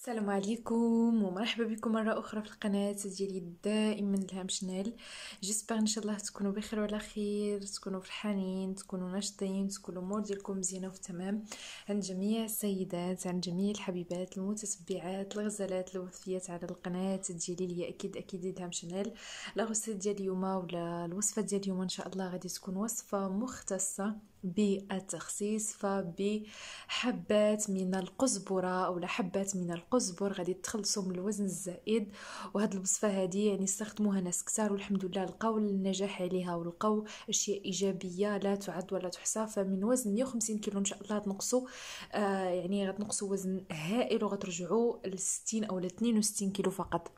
السلام عليكم ومرحبا بكم مرة أخرى في القناة ديالي دائما الهام شنال جيسبر إن شاء الله تكونوا بخير وعلى خير تكونوا فرحانين تكونوا ناشطين تكونوا الأمور ديالكم مزيانة وتمام عند جميع السيدات عند جميع الحبيبات المتتبعات الغزالات الوفيات على القناة ديالي اللي أكيد أكيد الهام شنال لا ديال اليوم ولا الوصفة ديال اليوم إن شاء الله غادي تكون وصفة مختصة بالتخسيس فبحبات من القزبرة أو حبات من القزبر غادي تخلصوا من الوزن الزائد وهاد الوصفة هادي يعني استخدموها ناس كثار والحمد لله لقاو النجاح عليها ولقاو أشياء إيجابية لا تعد ولا تحصى فمن وزن 150 كيلو إن شاء الله تنقصوا آه يعني غتنقصوا وزن هائل وغترجعوا ل 60 أو ل 62 كيلو فقط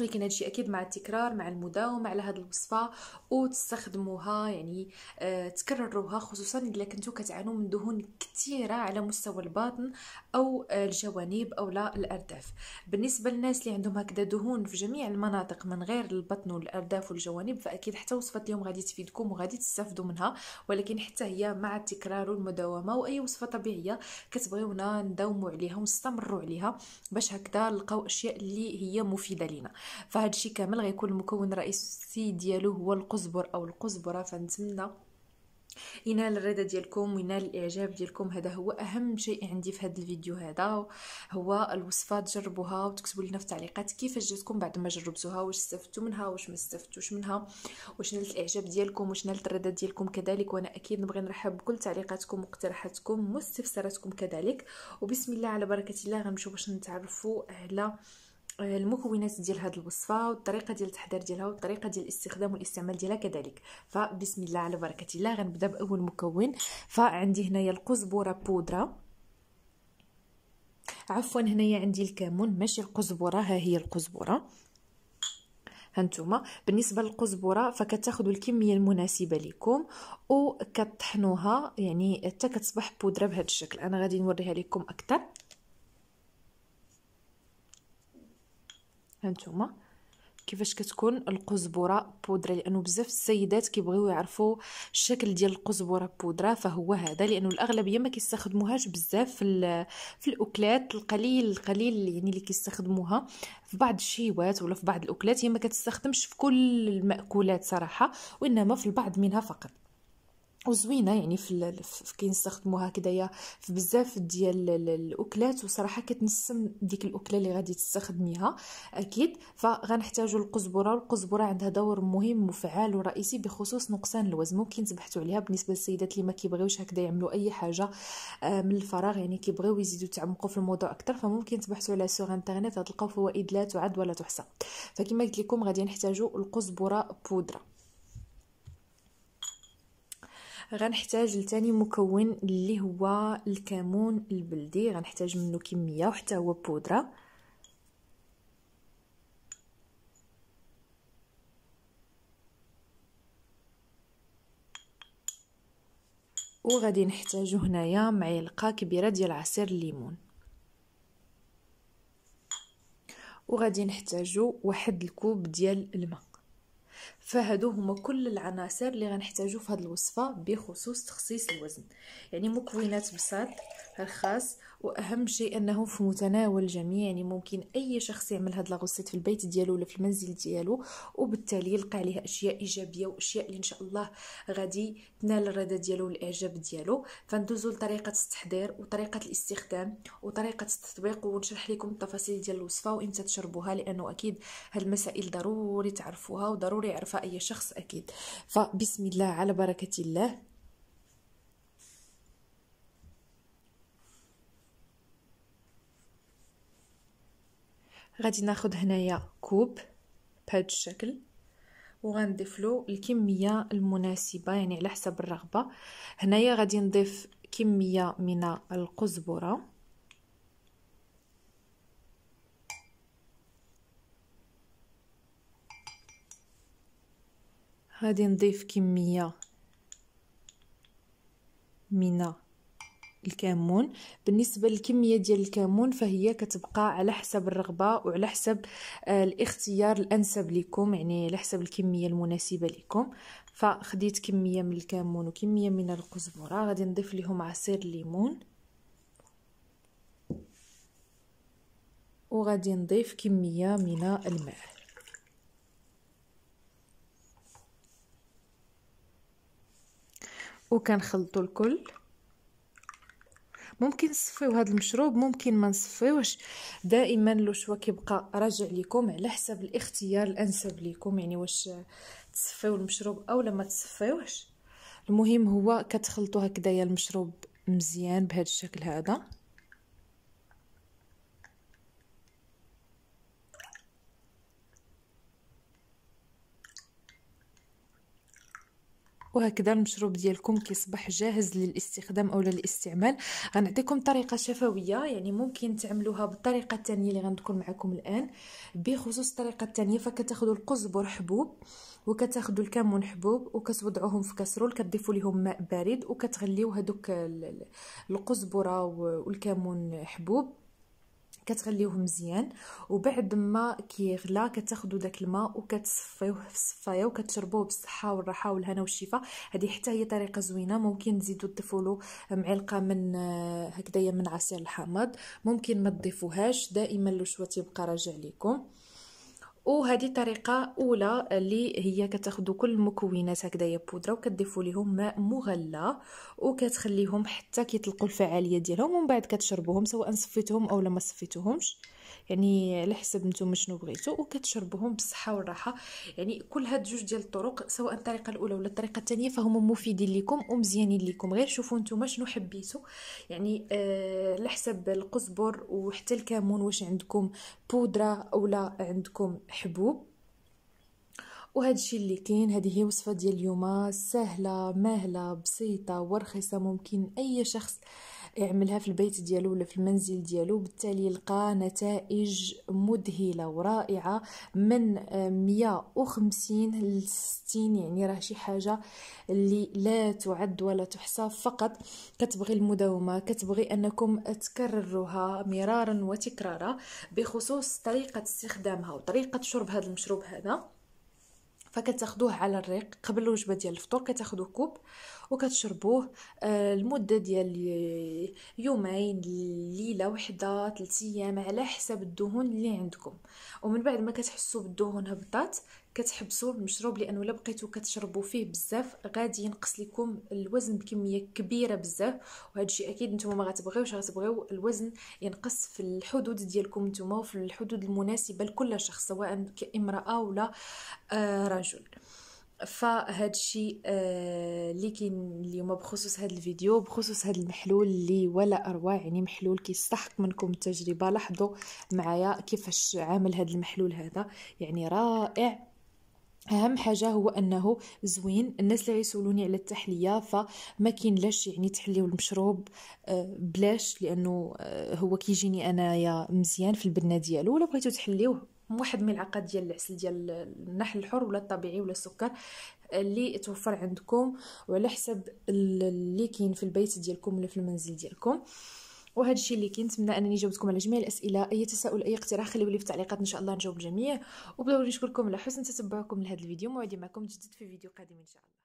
ولكن هادشي اكيد مع التكرار مع المداومه على هاد الوصفه وتستخدموها يعني آه تكرروها خصوصا الا كنتو كتعانوا من دهون كثيره على مستوى الباطن او آه الجوانب او لا الارداف بالنسبه للناس اللي عندهم هكذا دهون في جميع المناطق من غير البطن والارداف والجوانب فاكيد حتى وصفه اليوم غادي تفيدكم وغادي تستافدوا منها ولكن حتى هي مع التكرار والمداومه واي وصفه طبيعيه كتبغيونا نداوموا عليها ونستمروا عليها باش هكذا نلقاو اشياء اللي هي مفيده لينا فهاد الشيء كامل غيكون المكون الرئيسي ديالو هو القزبر او القزبره فنتمنى ينال الرضا ديالكم وينال الاعجاب ديالكم هذا هو اهم شيء عندي في هذا الفيديو هذا هو الوصفه تجربوها وتكتبوا لنا في التعليقات كيفاش جاتكم بعد ما جربتوها واش استفدتوا منها واش ما استفدتوش منها واش نالت الاعجاب ديالكم واش نالت الرضا ديالكم كذلك وانا اكيد نبغي نرحب بكل تعليقاتكم واقتراحاتكم واستفساراتكم كذلك وبسم الله على بركه الله غنمشيو باش نتعرفوا على آه، المكونات ديال هذه الوصفه والطريقه ديال التحضير ديالها والطريقه ديال الاستخدام والاستعمال ديالها كذلك فبسم الله على بركه الله غنبدا باول مكون فعندي هنايا القزبره بودره عفوا هنايا عندي الكمون ماشي القزبره ها هي القزبره هانتوما بالنسبه للقزبره فكتاخذوا الكميه المناسبه لكم وكتطحنوها يعني حتى كتصبح بودره بهذا الشكل انا غادي نوريها لكم اكثر هانتوما كيفاش كتكون القزبره بودره لانه بزاف السيدات كيبغيو يعرفوا الشكل ديال القزبره بودره فهو هذا لانه الاغلبيه ما كيستخدموهاش بزاف في في الاكلات القليل القليل يعني اللي كيستخدموها في بعض الشهيوات ولا في بعض الاكلات هي ما كتستخدمش في كل الماكولات صراحه وانما في البعض منها فقط وزوينه يعني في, في نستخدموها هكذايا في بزاف ديال الاكلات وصراحه كتنسم ديك الاكله اللي غادي تستخدميها اكيد فغنحتاجوا القزبره والقزبره عندها دور مهم وفعال ورئيسي بخصوص نقصان الوزن ممكن تبحثوا عليها بالنسبه للسيدات اللي ما كيبغيوش هكذا يعملوا اي حاجه آه، من الفراغ يعني كيبغيو يزيدوا يتعمقوا في الموضوع اكثر فممكن تبحثوا عليها سوغ انترنيت غتلقاو فوائد لا تعد ولا تحصى فكما قلت لكم غادي نحتاجوا القزبره بودره غنحتاج لتاني مكون اللي هو الكمون البلدي غنحتاج منه كميه وحتى هو بودره وغادي نحتاجو هنايا معلقه كبيره ديال عصير الليمون وغادي نحتاجو واحد الكوب ديال الماء فهادو هما كل العناصر اللي غنحتاجو في هاد الوصفه بخصوص تخصيص الوزن يعني مكونات بساط رخاص واهم شيء انه في متناول الجميع يعني ممكن اي شخص يعمل هاد لاغوسيت في البيت ديالو ولا في المنزل ديالو وبالتالي يلقى عليها اشياء ايجابيه واشياء اللي ان شاء الله غادي تنال الرضا ديالو والاعجاب ديالو فندوزو لطريقه التحضير وطريقه الاستخدام وطريقه التطبيق ونشرح لكم التفاصيل ديال الوصفه وامتى تشربوها لانه اكيد هاد المسائل ضروري تعرفوها وضروري يعرف يخفى أي شخص أكيد فبسم الله على بركة الله غادي ناخد هنايا كوب بهذا الشكل وغنضيف له الكميه المناسبه يعني على حسب الرغبه هنايا غادي نضيف كميه من القزبره غادي نضيف كمية من الكمون بالنسبه للكميه ديال الكمون فهي كتبقى على حسب الرغبه وعلى حسب آه، الاختيار الانسب لكم يعني على حسب الكميه المناسبه لكم فخديت كميه من الكمون وكميه من القزبره غادي نضيف لهم عصير الليمون وغادي نضيف كميه من الماء وكنخلطو الكل ممكن نصفيو هذا المشروب ممكن ما نصفيوش دائما شوا كيبقى راجع لكم على حسب الاختيار الانسب لكم يعني واش تصفيو المشروب اولا ما تصفيوش المهم هو كتخلطوا هكذايا المشروب مزيان بهذا الشكل هذا وهكذا المشروب ديالكم كيصبح جاهز للاستخدام او للاستعمال غنعطيكم طريقه شفويه يعني ممكن تعملوها بالطريقه الثانيه اللي غنذكر معكم الان بخصوص الطريقه الثانيه فكتاخذوا القزبر حبوب وكتاخذوا الكمون حبوب وكتوضعوهم في كسرول كتضيفوا لهم ماء بارد وكتغليو هذوك القزبره والكمون حبوب كتغليوه مزيان وبعد ما كيغلى كتاخذوا داك الماء وكتصفيوه في الصفايه وكتشربوه بالصحه والراحه والهنا والشفاء هذه حتى هي طريقه زوينه ممكن تزيدوا تضيفوا له معلقه من هكذايا من عصير الحامض ممكن ما تضيفوهاش دائما الوشوه تيبقى راجع لكم وهذه طريقه اولى اللي هي كتاخدو كل المكونات هكذايا بودره وكتضيفو ليهم ماء مغلى وكتخليهم حتى كيطلقوا الفعاليه ديالهم ومن بعد كتشربوهم سواء صفيتهم او لما صفيتهمش يعني على حسب نتوما شنو بغيتو وكتشربوهم بالصحه والراحه يعني كل هاد جوج ديال الطرق سواء الطريقه الاولى ولا الطريقه الثانيه فهما مفيدين لكم ومزيانين لكم غير شوفوا نتوما شنو حبيتو يعني آه، على آه حسب القزبر وحتى الكمون واش عندكم بودره اولا عندكم حبوب وهذا الشيء اللي كاين هذه هي وصفه ديال اليوم سهله ماهله بسيطه ورخيصه ممكن اي شخص يعملها في البيت ديالو ولا في المنزل ديالو بالتالي لقى نتائج مذهله ورائعه من 150 ل 60 يعني راه شي حاجه اللي لا تعد ولا تحصى فقط كتبغي المداومه كتبغي انكم تكرروها مرارا وتكرارا بخصوص طريقه استخدامها وطريقه شرب هذا المشروب هذا فكتاخدوه على الريق قبل الوجبه ديال الفطور كتاخدو كوب وكتشربوه آه، المده ديال يومين ليله وحده ثلاث ايام على حسب الدهون اللي عندكم ومن بعد ما كتحسوا بالدهون هبطات كتحبسوا المشروب لانه الا بقيتوا كتشربوا فيه بزاف غادي ينقص لكم الوزن بكميه كبيره بزاف وهذا الشيء اكيد نتوما ما غتبغيوش غتبغيو الوزن ينقص في الحدود ديالكم نتوما وفي الحدود المناسبه لكل شخص سواء كامراه ولا آه، رجل فهاد الشيء آه، اللي آه كاين اليوم بخصوص هاد الفيديو بخصوص هاد المحلول اللي ولا اروع يعني محلول كيستحق منكم التجربه لاحظوا معايا كيفاش عامل هاد المحلول هذا يعني رائع اهم حاجه هو انه زوين الناس اللي يسولوني على التحليه فما كاين لاش يعني تحليو المشروب آه، بلاش لانه آه، هو كيجيني انايا مزيان في البنه ديالو ولا بغيتو تحليوه واحد الملعقه ديال العسل ديال النحل الحر ولا الطبيعي ولا السكر آه، اللي توفر عندكم وعلى حسب اللي كاين في البيت ديالكم ولا في المنزل ديالكم وهذا الشيء اللي كاين نتمنى انني جاوبتكم على جميع الاسئله اي تساؤل اي اقتراح خليو لي في التعليقات ان شاء الله نجاوب الجميع وبداو نشكركم على حسن تتبعكم لهذا الفيديو موعدي معكم جديد في فيديو قادم ان شاء الله